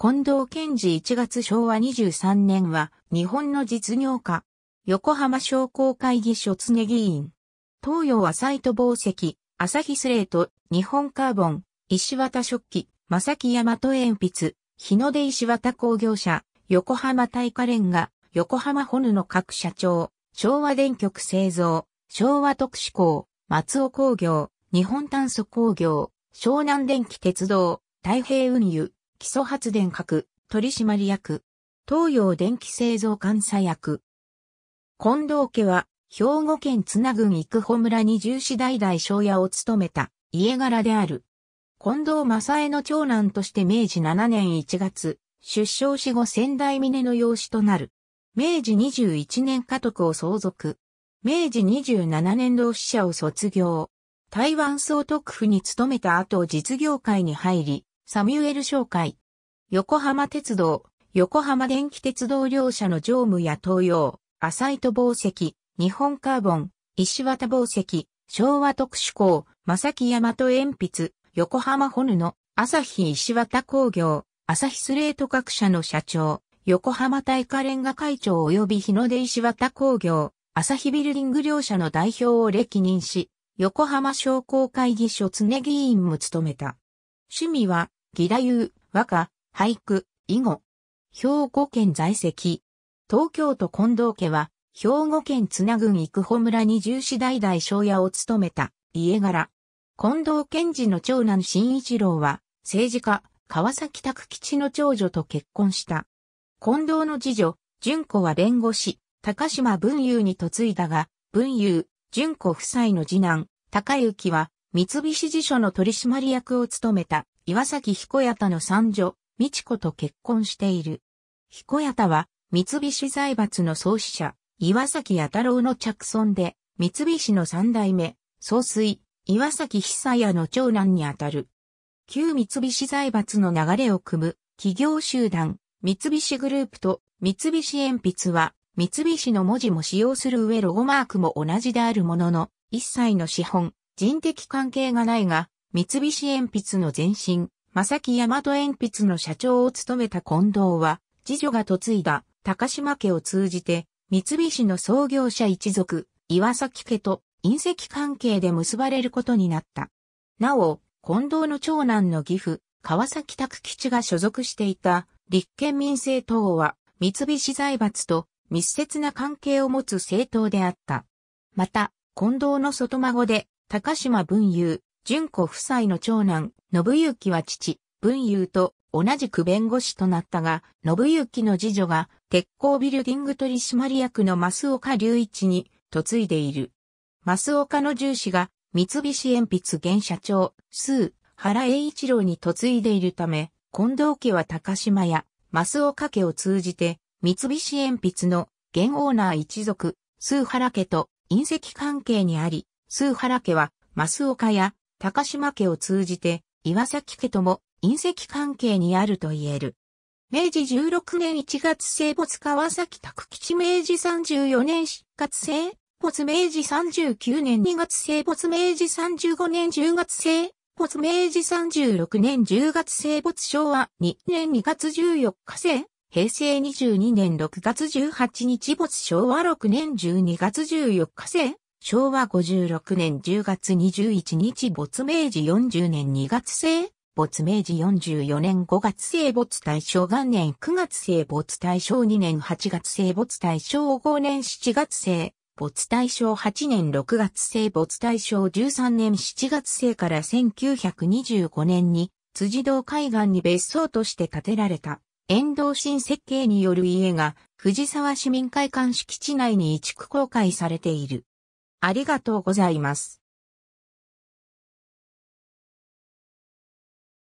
近藤健治1月昭和23年は、日本の実業家、横浜商工会議所常議員、東洋浅井ト宝石、朝日スレート、日本カーボン、石渡食器、正木大和鉛筆、日の出石渡工業者、横浜大火レンガ、横浜ホヌの各社長、昭和電極製造、昭和特殊工、松尾工業、日本炭素工業、湘南電気鉄道、太平運輸、基礎発電核、取締役、東洋電気製造監査役。近藤家は、兵庫県津名郡幾保村に重視代々昭屋を務めた家柄である。近藤正江の長男として明治7年1月、出生死後仙台峰の養子となる。明治21年家督を相続。明治27年同志社を卒業。台湾総督府に勤めた後実業界に入り、サミュエル商会。横浜鉄道、横浜電気鉄道両社の常務や東洋、浅井戸宝石、日本カーボン、石渡宝石、昭和特殊工、正木大和鉛筆、横浜ホヌの、朝日石渡工業、朝日スレート各社の社長、横浜大化レンガ会長及び日の出石渡工業、朝日ビルディング両社の代表を歴任し、横浜商工会議所常議員も務めた。趣味は義太夫、和歌、俳句、囲碁。兵庫県在籍。東京都近藤家は、兵庫県津南郡生穂村に重視代々庄屋を務めた家柄。近藤健治の長男新一郎は、政治家、川崎拓吉の長女と結婚した。近藤の次女、純子は弁護士、高島文雄に嫁いだが、文雄、純子夫妻の次男、高幸は、三菱辞書の取締役を務めた岩崎彦八太の三女、美智子と結婚している。彦八太は、三菱財閥の創始者、岩崎八太郎の着村で、三菱の三代目、総帥、岩崎久彌の長男にあたる。旧三菱財閥の流れを組む企業集団、三菱グループと三菱鉛筆は、三菱の文字も使用する上ロゴマークも同じであるものの、一切の資本、人的関係がないが、三菱鉛筆の前身、正木大和鉛筆の社長を務めた近藤は、次女が嫁いだ高島家を通じて、三菱の創業者一族、岩崎家と隕石関係で結ばれることになった。なお、近藤の長男の義父、川崎拓吉が所属していた立憲民政党は、三菱財閥と密接な関係を持つ政党であった。また、近藤の外孫で、高島文雄、純子夫妻の長男、信行は父、文友と同じく弁護士となったが、信行の次女が鉄鋼ビルディング取締役の増岡隆一に嫁いでいる。増岡の重視が三菱鉛筆現社長、数原栄一郎に嫁いでいるため、近藤家は高島や増岡家を通じて、三菱鉛筆の現オーナー一族、数原家と隕石関係にあり、数原家は増岡や高島家を通じて、岩崎家とも隕石関係にあると言える。明治16年1月生没川崎拓吉明治34年出活生没明治39年2月生没明治35年10月生没明治36年10月生没昭和2年2月14日生平成22年6月18日没昭和6年12月14日生昭和56年10月21日没明治40年2月生、没明治44年5月生没大正元年9月生没大正2年8月生没大正5年7月生、没大正8年6月生没大正13年7月生から1925年に辻堂海岸に別荘として建てられた遠藤新設計による家が藤沢市民会館敷地内に移築公開されている。ありがとうございます。